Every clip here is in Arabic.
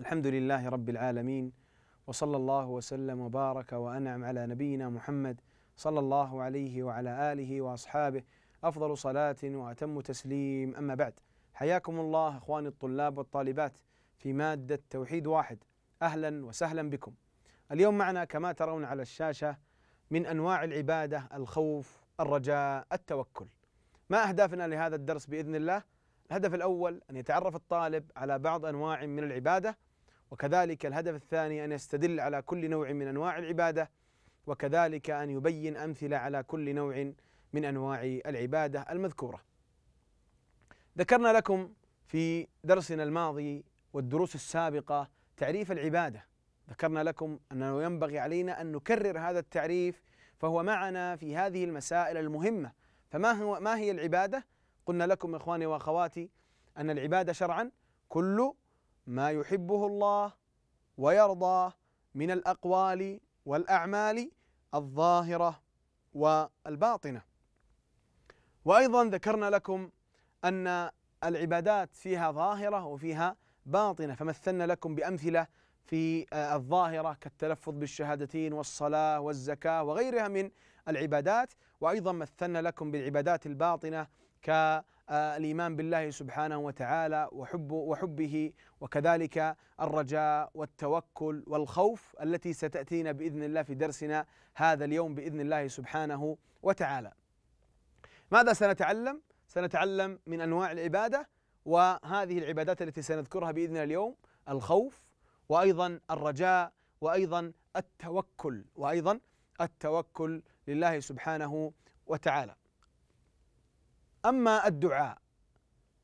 الحمد لله رب العالمين وصلى الله وسلم وبارك وانعم على نبينا محمد صلى الله عليه وعلى اله واصحابه افضل صلاه واتم تسليم اما بعد حياكم الله اخواني الطلاب والطالبات في ماده توحيد واحد اهلا وسهلا بكم. اليوم معنا كما ترون على الشاشه من انواع العباده الخوف، الرجاء، التوكل. ما اهدافنا لهذا الدرس باذن الله؟ الهدف الاول ان يتعرف الطالب على بعض انواع من العباده وكذلك الهدف الثاني أن يستدل على كل نوع من أنواع العبادة وكذلك أن يبين أمثلة على كل نوع من أنواع العبادة المذكورة ذكرنا لكم في درسنا الماضي والدروس السابقة تعريف العبادة ذكرنا لكم أنه ينبغي علينا أن نكرر هذا التعريف فهو معنا في هذه المسائل المهمة فما هو ما هي العبادة؟ قلنا لكم إخواني وأخواتي أن العبادة شرعا كل ما يحبه الله ويرضاه من الاقوال والاعمال الظاهره والباطنه وايضا ذكرنا لكم ان العبادات فيها ظاهره وفيها باطنه فمثلنا لكم بامثله في آه، الظاهره كالتلفظ بالشهادتين والصلاه والزكاه وغيرها من العبادات وايضا مثلنا لكم بالعبادات الباطنه ك الايمان بالله سبحانه وتعالى وحبه وحبه وكذلك الرجاء والتوكل والخوف التي ستاتينا باذن الله في درسنا هذا اليوم باذن الله سبحانه وتعالى. ماذا سنتعلم؟ سنتعلم من انواع العباده وهذه العبادات التي سنذكرها باذن الله اليوم الخوف وايضا الرجاء وايضا التوكل وايضا التوكل لله سبحانه وتعالى. أما الدعاء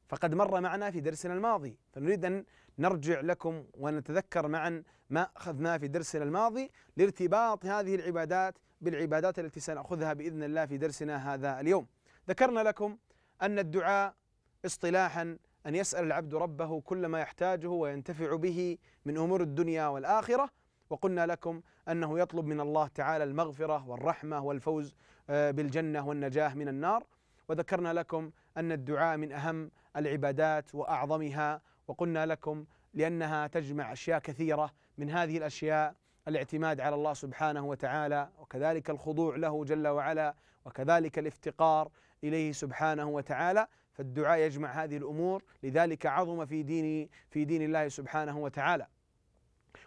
فقد مر معنا في درسنا الماضي فنريد أن نرجع لكم ونتذكر معا ما أخذناه في درسنا الماضي لارتباط هذه العبادات بالعبادات التي سنأخذها بإذن الله في درسنا هذا اليوم ذكرنا لكم أن الدعاء اصطلاحا أن يسأل العبد ربه كل ما يحتاجه وينتفع به من أمور الدنيا والآخرة وقلنا لكم أنه يطلب من الله تعالى المغفرة والرحمة والفوز آه، بالجنة والنجاة من النار وذكرنا لكم أن الدعاء من أهم العبادات وأعظمها وقلنا لكم لأنها تجمع أشياء كثيرة من هذه الأشياء الاعتماد على الله سبحانه وتعالى وكذلك الخضوع له جل وعلا وكذلك الافتقار إليه سبحانه وتعالى فالدعاء يجمع هذه الأمور لذلك عظم في دين في دين الله سبحانه وتعالى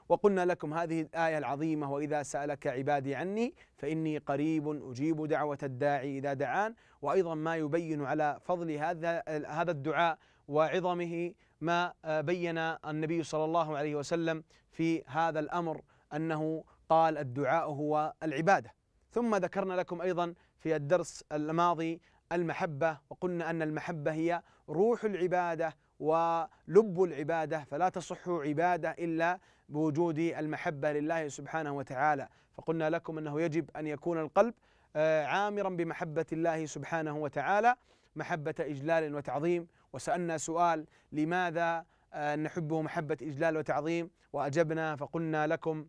وقلنا لكم هذه الآية العظيمة وإذا سألك عبادي عني فإني قريب أجيب دعوة الداعي إذا دعان وأيضا ما يبين على فضل هذا هذا الدعاء وعظمه ما آه، بين النبي صلى الله عليه وسلم في هذا الأمر أنه قال الدعاء هو العبادة ثم ذكرنا لكم أيضا في الدرس الماضي المحبة وقلنا أن المحبة هي روح العبادة ولب العبادة فلا تصح عبادة إلا بوجود المحبة لله سبحانه وتعالى فقلنا لكم أنه يجب أن يكون القلب آه، عامرا بمحبة الله سبحانه وتعالى محبة إجلال وتعظيم وسألنا سؤال لماذا آه، نحبه محبة إجلال وتعظيم وأجبنا فقلنا لكم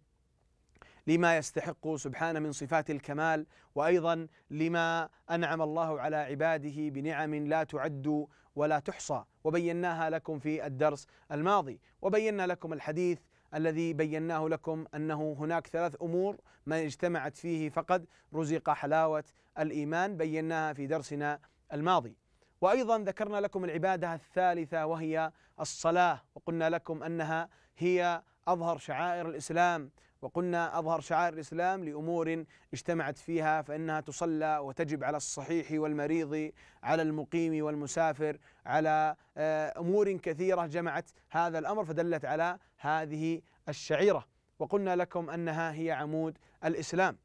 لما يستحق سبحانه من صفات الكمال وايضا لما انعم الله على عباده بنعم لا تعد ولا تحصى وبيناها لكم في الدرس الماضي وبينا لكم الحديث الذي بيناه لكم انه هناك ثلاث امور ما اجتمعت فيه فقد رزق حلاوه الايمان بيناها في درسنا الماضي. وايضا ذكرنا لكم العباده الثالثه وهي الصلاه وقلنا لكم انها هي أظهر شعائر الإسلام وقلنا أظهر شعائر الإسلام لأمور اجتمعت فيها فإنها تصلى وتجب على الصحيح والمريض على المقيم والمسافر على آه، أمور كثيرة جمعت هذا الأمر فدلت على هذه الشعيرة وقلنا لكم أنها هي عمود الإسلام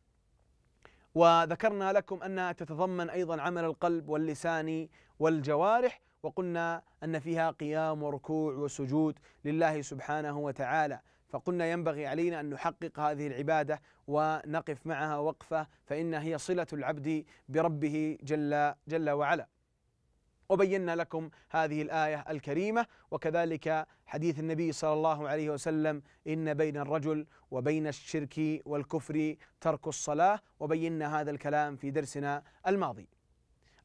وذكرنا لكم أنها تتضمن أيضا عمل القلب واللسان والجوارح وقلنا أن فيها قيام وركوع وسجود لله سبحانه وتعالى فقلنا ينبغي علينا أن نحقق هذه العبادة ونقف معها وقفة فإن هي صلة العبد بربه جل, جل وعلا وبينا لكم هذه الآية الكريمة وكذلك حديث النبي صلى الله عليه وسلم إن بين الرجل وبين الشرك والكفر ترك الصلاة وبينا هذا الكلام في درسنا الماضي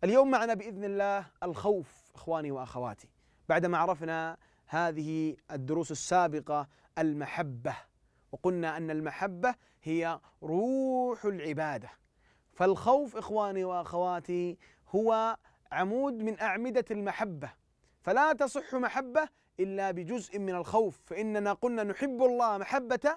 اليوم معنا باذن الله الخوف اخواني واخواتي بعدما عرفنا هذه الدروس السابقه المحبه وقلنا ان المحبه هي روح العباده فالخوف اخواني واخواتي هو عمود من اعمده المحبه فلا تصح محبه الا بجزء من الخوف فاننا قلنا نحب الله محبه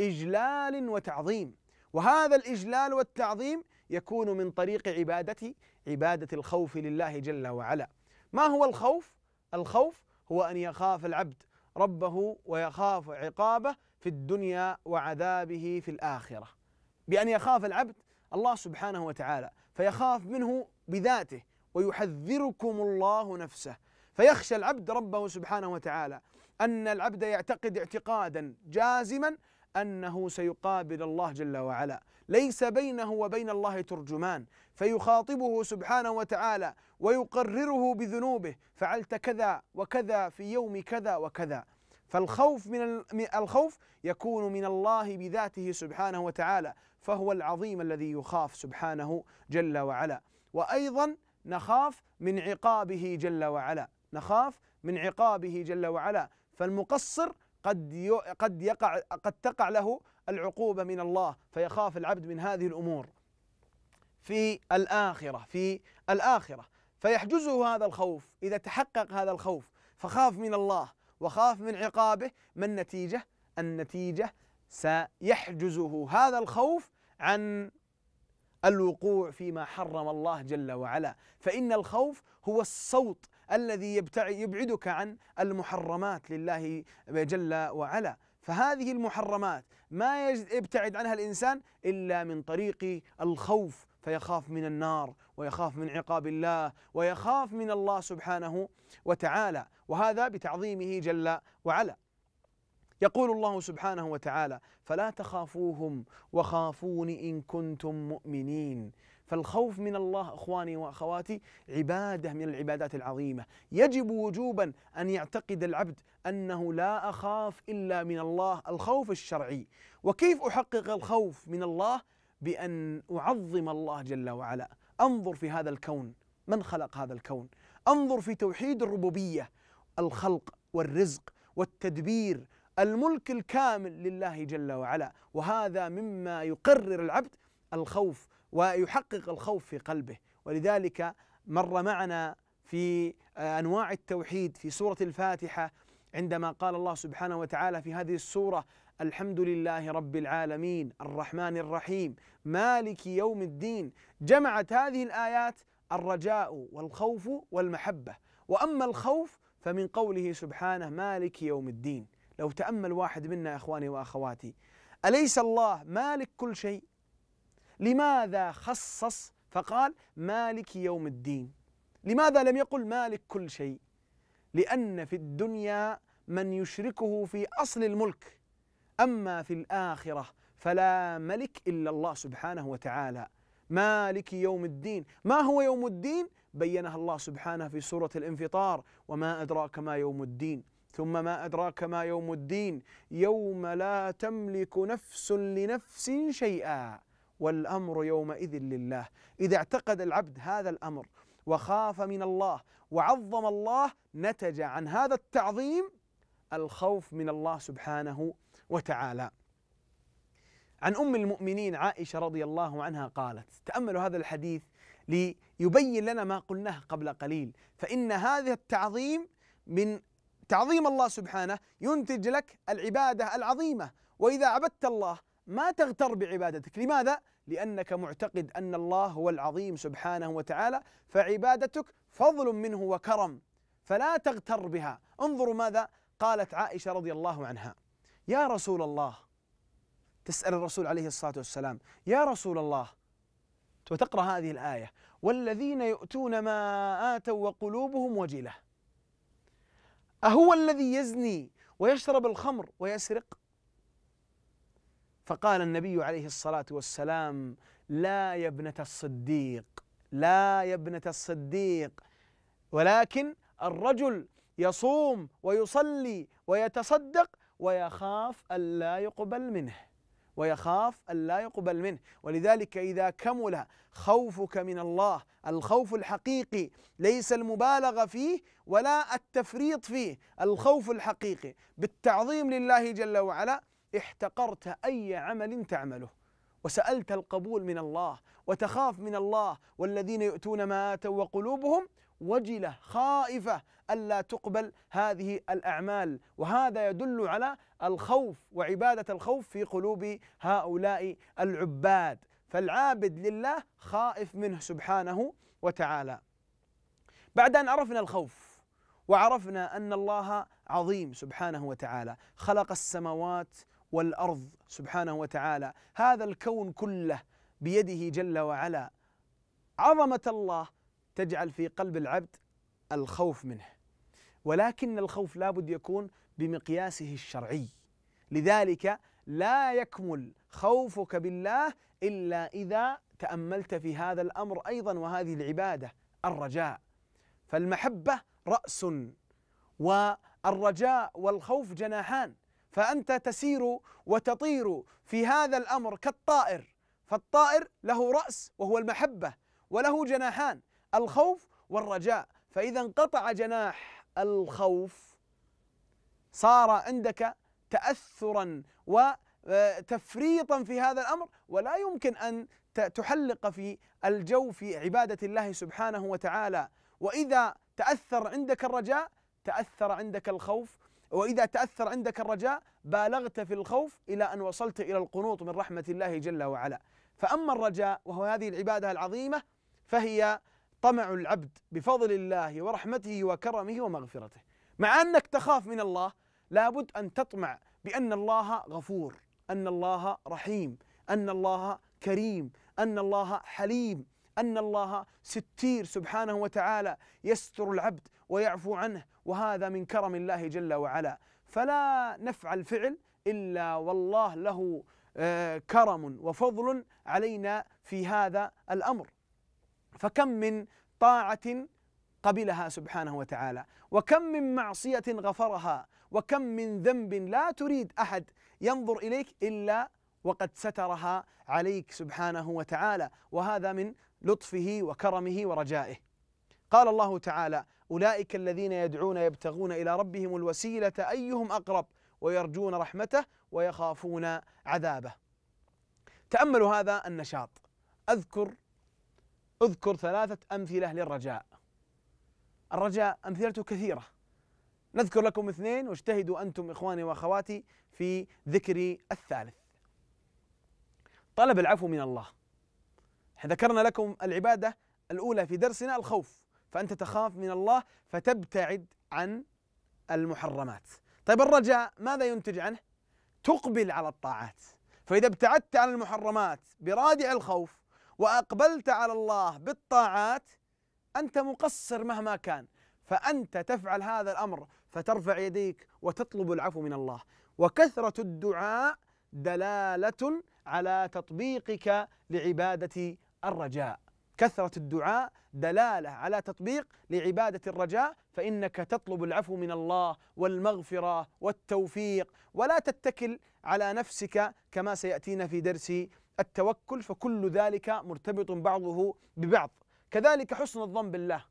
اجلال وتعظيم وهذا الاجلال والتعظيم يكون من طريق عبادة عبادة الخوف لله جل وعلا ما هو الخوف؟ الخوف هو أن يخاف العبد ربه ويخاف عقابه في الدنيا وعذابه في الآخرة بأن يخاف العبد الله سبحانه وتعالى فيخاف منه بذاته ويحذركم الله نفسه فيخشى العبد ربه سبحانه وتعالى أن العبد يعتقد اعتقادا جازما أنه سيقابل الله جل وعلا ليس بينه وبين الله ترجمان فيخاطبه سبحانه وتعالى ويقرره بذنوبه فعلت كذا وكذا في يوم كذا وكذا فالخوف من الخوف يكون من الله بذاته سبحانه وتعالى فهو العظيم الذي يخاف سبحانه جل وعلا وايضا نخاف من عقابه جل وعلا نخاف من عقابه جل وعلا فالمقصر قد قد يقع قد تقع له العقوبه من الله فيخاف العبد من هذه الامور في الاخره في الاخره فيحجزه هذا الخوف اذا تحقق هذا الخوف فخاف من الله وخاف من عقابه ما النتيجه؟ النتيجه سيحجزه هذا الخوف عن الوقوع فيما حرم الله جل وعلا فان الخوف هو الصوت الذي يبعدك عن المحرمات لله جل وعلا فهذه المحرمات ما يبتعد عنها الانسان الا من طريق الخوف فيخاف من النار ويخاف من عقاب الله ويخاف من الله سبحانه وتعالى وهذا بتعظيمه جل وعلا يقول الله سبحانه وتعالى فلا تخافوهم وخافون ان كنتم مؤمنين فالخوف من الله اخواني واخواتي عباده من العبادات العظيمه، يجب وجوبا ان يعتقد العبد انه لا اخاف الا من الله الخوف الشرعي، وكيف احقق الخوف من الله؟ بان اعظم الله جل وعلا، انظر في هذا الكون، من خلق هذا الكون؟ انظر في توحيد الربوبيه، الخلق والرزق والتدبير الملك الكامل لله جل وعلا وهذا مما يقرر العبد الخوف ويحقق الخوف في قلبه ولذلك مر معنا في آه، انواع التوحيد في سوره الفاتحه عندما قال الله سبحانه وتعالى في هذه السوره الحمد لله رب العالمين الرحمن الرحيم مالك يوم الدين جمعت هذه الايات الرجاء والخوف والمحبه واما الخوف فمن قوله سبحانه مالك يوم الدين لو تامل واحد منا اخواني واخواتي اليس الله مالك كل شيء لماذا خصص فقال مالك يوم الدين لماذا لم يقل مالك كل شيء لأن في الدنيا من يشركه في أصل الملك أما في الآخرة فلا ملك إلا الله سبحانه وتعالى مالك يوم الدين ما هو يوم الدين بينها الله سبحانه في سورة الانفطار وما أدراك ما يوم الدين ثم ما أدراك ما يوم الدين يوم لا تملك نفس لنفس شيئا والامر يومئذ لله اذا اعتقد العبد هذا الامر وخاف من الله وعظم الله نتج عن هذا التعظيم الخوف من الله سبحانه وتعالى عن ام المؤمنين عائشه رضي الله عنها قالت تاملوا هذا الحديث ليبين لنا ما قلناه قبل قليل فان هذا التعظيم من تعظيم الله سبحانه ينتج لك العباده العظيمه واذا عبدت الله ما تغتر بعبادتك لماذا؟ لأنك معتقد أن الله هو العظيم سبحانه وتعالى فعبادتك فضل منه وكرم فلا تغتر بها انظروا ماذا قالت عائشة رضي الله عنها يا رسول الله تسأل الرسول عليه الصلاة والسلام يا رسول الله وتقرأ هذه الآية والذين يؤتون ما آتوا وقلوبهم وجلة أهو الذي يزني ويشرب الخمر ويسرق فقال النبي عليه الصلاه والسلام لا يا ابنه الصديق لا يا ابنه الصديق ولكن الرجل يصوم ويصلي ويتصدق ويخاف الا يقبل منه ويخاف الا يقبل منه ولذلك اذا كمل خوفك من الله الخوف الحقيقي ليس المبالغه فيه ولا التفريط فيه الخوف الحقيقي بالتعظيم لله جل وعلا احتقرت أي عمل تعمله وسألت القبول من الله وتخاف من الله والذين يؤتون ما آتوا وقلوبهم وجلة خائفة ألا تقبل هذه الأعمال وهذا يدل على الخوف وعبادة الخوف في قلوب هؤلاء العباد فالعابد لله خائف منه سبحانه وتعالى بعد أن عرفنا الخوف وعرفنا أن الله عظيم سبحانه وتعالى خلق السماوات والارض سبحانه وتعالى هذا الكون كله بيده جل وعلا عظمه الله تجعل في قلب العبد الخوف منه ولكن الخوف لابد يكون بمقياسه الشرعي لذلك لا يكمل خوفك بالله الا اذا تاملت في هذا الامر ايضا وهذه العباده الرجاء فالمحبه راس والرجاء والخوف جناحان فأنت تسير وتطير في هذا الأمر كالطائر فالطائر له رأس وهو المحبة وله جناحان الخوف والرجاء فإذا انقطع جناح الخوف صار عندك تأثرا وتفريطا آه، في هذا الأمر ولا يمكن أن تحلق في الجو في عبادة الله سبحانه وتعالى وإذا تأثر عندك الرجاء تأثر عندك الخوف وإذا تأثر عندك الرجاء بالغت في الخوف إلى أن وصلت إلى القنوط من رحمة الله جل وعلا فأما الرجاء وهو هذه العبادة العظيمة فهي طمع العبد بفضل الله ورحمته وكرمه ومغفرته مع أنك تخاف من الله لابد أن تطمع بأن الله غفور أن الله رحيم أن الله كريم أن الله حليم أن الله ستير سبحانه وتعالى يستر العبد ويعفو عنه وهذا من كرم الله جل وعلا فلا نفعل فعل إلا والله له آه، كرم وفضل علينا في هذا الأمر فكم من طاعة قبلها سبحانه وتعالى وكم من معصية غفرها وكم من ذنب لا تريد أحد ينظر إليك إلا وقد سترها عليك سبحانه وتعالى وهذا من لطفه وكرمه ورجائه قال الله تعالى أولئك الذين يدعون يبتغون إلى ربهم الوسيلة أيهم أقرب ويرجون رحمته ويخافون عذابه. تأملوا هذا النشاط أذكر أذكر ثلاثة أمثلة للرجاء. الرجاء أمثلته كثيرة نذكر لكم اثنين واجتهدوا أنتم إخواني وأخواتي في ذكر الثالث. طلب العفو من الله. ذكرنا لكم العبادة الأولى في درسنا الخوف فأنت تخاف من الله فتبتعد عن المحرمات طيب الرجاء ماذا ينتج عنه؟ تقبل على الطاعات فإذا ابتعدت عن المحرمات برادع الخوف وأقبلت على الله بالطاعات أنت مقصر مهما كان فأنت تفعل هذا الأمر فترفع يديك وتطلب العفو من الله وكثرة الدعاء دلالة على تطبيقك لعبادة الرجاء كثرة الدعاء دلالة على تطبيق لعبادة الرجاء فإنك تطلب العفو من الله والمغفرة والتوفيق ولا تتكل على نفسك كما سيأتينا في درس التوكل فكل ذلك مرتبط بعضه ببعض كذلك حسن الظن بالله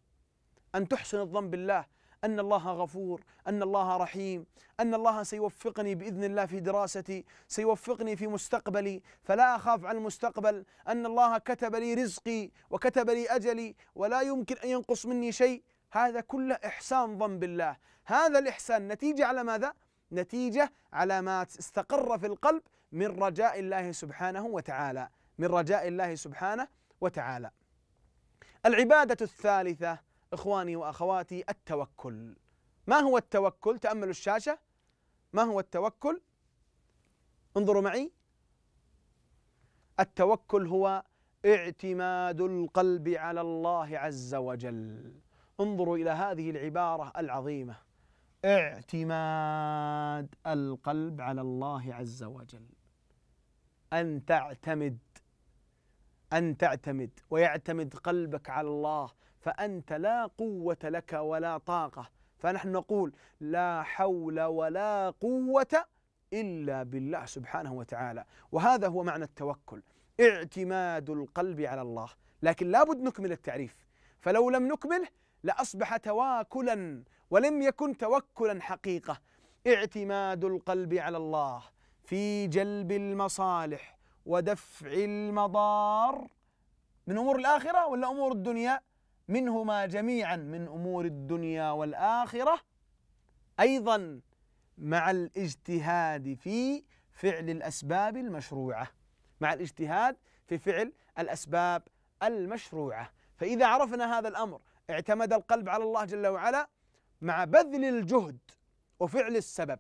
أن تحسن الظن بالله ان الله غفور، ان الله رحيم، ان الله سيوفقني باذن الله في دراستي، سيوفقني في مستقبلي، فلا اخاف عن المستقبل، ان الله كتب لي رزقي وكتب لي اجلي ولا يمكن ان ينقص مني شيء، هذا كله احسان ظن بالله، هذا الاحسان نتيجه على ماذا؟ نتيجه على ما استقر في القلب من رجاء الله سبحانه وتعالى، من رجاء الله سبحانه وتعالى. العباده الثالثه إخواني وأخواتي التوكل ما هو التوكل؟ تأملوا الشاشة ما هو التوكل؟ انظروا معي التوكل هو اعتماد القلب على الله عز وجل انظروا إلى هذه العبارة العظيمة اعتماد القلب على الله عز وجل أن تعتمد أن تعتمد ويعتمد قلبك على الله فأنت لا قوة لك ولا طاقة فنحن نقول لا حول ولا قوة إلا بالله سبحانه وتعالى وهذا هو معنى التوكل اعتماد القلب على الله لكن لا بد نكمل التعريف فلو لم نكمله لأصبح تواكلا ولم يكن توكلا حقيقة اعتماد القلب على الله في جلب المصالح ودفع المضار من أمور الآخرة ولا أمور الدنيا؟ منهما جميعا من امور الدنيا والاخره ايضا مع الاجتهاد في فعل الاسباب المشروعه مع الاجتهاد في فعل الاسباب المشروعه فاذا عرفنا هذا الامر اعتمد القلب على الله جل وعلا مع بذل الجهد وفعل السبب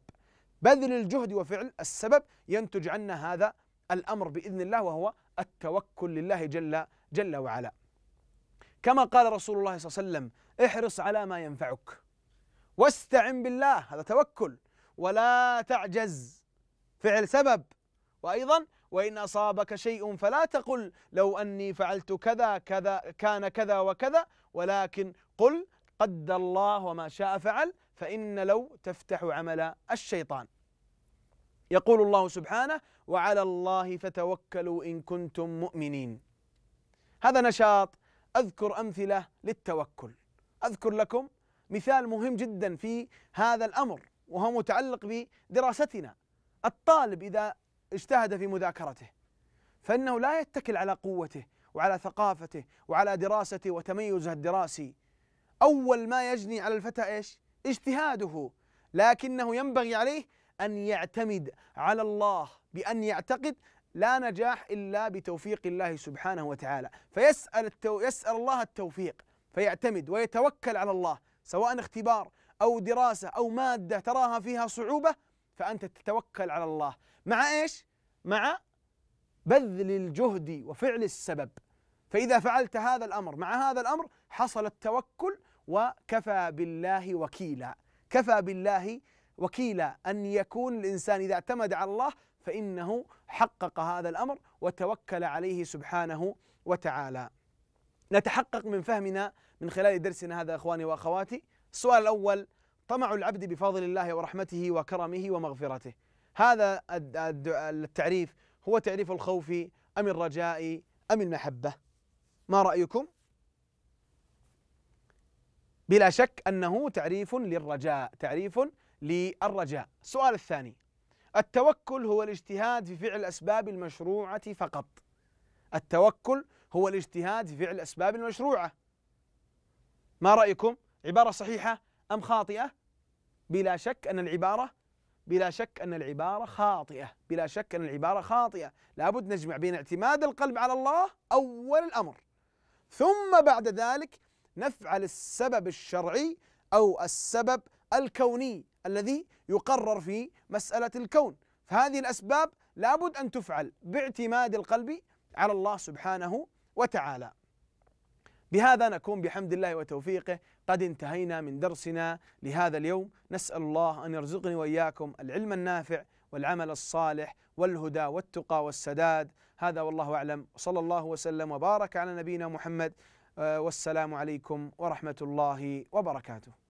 بذل الجهد وفعل السبب ينتج عنا هذا الامر باذن الله وهو التوكل لله جل جل وعلا كما قال رسول الله صلى الله عليه وسلم احرص على ما ينفعك واستعن بالله هذا توكل ولا تعجز فعل سبب وايضا وان اصابك شيء فلا تقل لو اني فعلت كذا كذا كان كذا وكذا ولكن قل قد الله وما شاء فعل فان لو تفتح عمل الشيطان يقول الله سبحانه وعلى الله فتوكلوا ان كنتم مؤمنين هذا نشاط أذكر أمثلة للتوكل أذكر لكم مثال مهم جدا في هذا الأمر وهو متعلق بدراستنا الطالب إذا اجتهد في مذاكرته فإنه لا يتكل على قوته وعلى ثقافته وعلى دراسته وتميزه الدراسي أول ما يجني على الفتى إيش؟ اجتهاده لكنه ينبغي عليه أن يعتمد على الله بأن يعتقد لا نجاح إلا بتوفيق الله سبحانه وتعالى فيسأل التو يسأل الله التوفيق فيعتمد ويتوكل على الله سواء اختبار أو دراسة أو مادة تراها فيها صعوبة فأنت تتوكل على الله مع إيش؟ مع بذل الجهد وفعل السبب فإذا فعلت هذا الأمر مع هذا الأمر حصل التوكل وكفى بالله وكيلا كفى بالله وكيلا أن يكون الإنسان إذا اعتمد على الله فإنه حقق هذا الأمر وتوكل عليه سبحانه وتعالى نتحقق من فهمنا من خلال درسنا هذا اخواني واخواتي السؤال الاول طمع العبد بفضل الله ورحمته وكرمه ومغفرته هذا التعريف هو تعريف الخوف ام الرجاء ام المحبه ما رايكم بلا شك انه تعريف للرجاء تعريف للرجاء السؤال الثاني التوكل هو الاجتهاد في فعل الأسباب المشروعة فقط التوكل هو الاجتهاد في فعل الأسباب المشروعة ما رأيكم عبارة صحيحة أم خاطئة بلا شك أن العبارة بلا شك أن العبارة خاطئة بلا شك أن العبارة خاطئة لابد نجمع بين اعتماد القلب على الله أول الأمر ثم بعد ذلك نفعل السبب الشرعي أو السبب الكوني الذي يقرر في مسألة الكون فهذه الأسباب لابد أن تفعل باعتماد القلب على الله سبحانه وتعالى بهذا نكون بحمد الله وتوفيقه قد انتهينا من درسنا لهذا اليوم نسأل الله أن يرزقني وإياكم العلم النافع والعمل الصالح والهدى والتقى والسداد هذا والله أعلم صلى الله وسلم وبارك على نبينا محمد آه، والسلام عليكم ورحمة الله وبركاته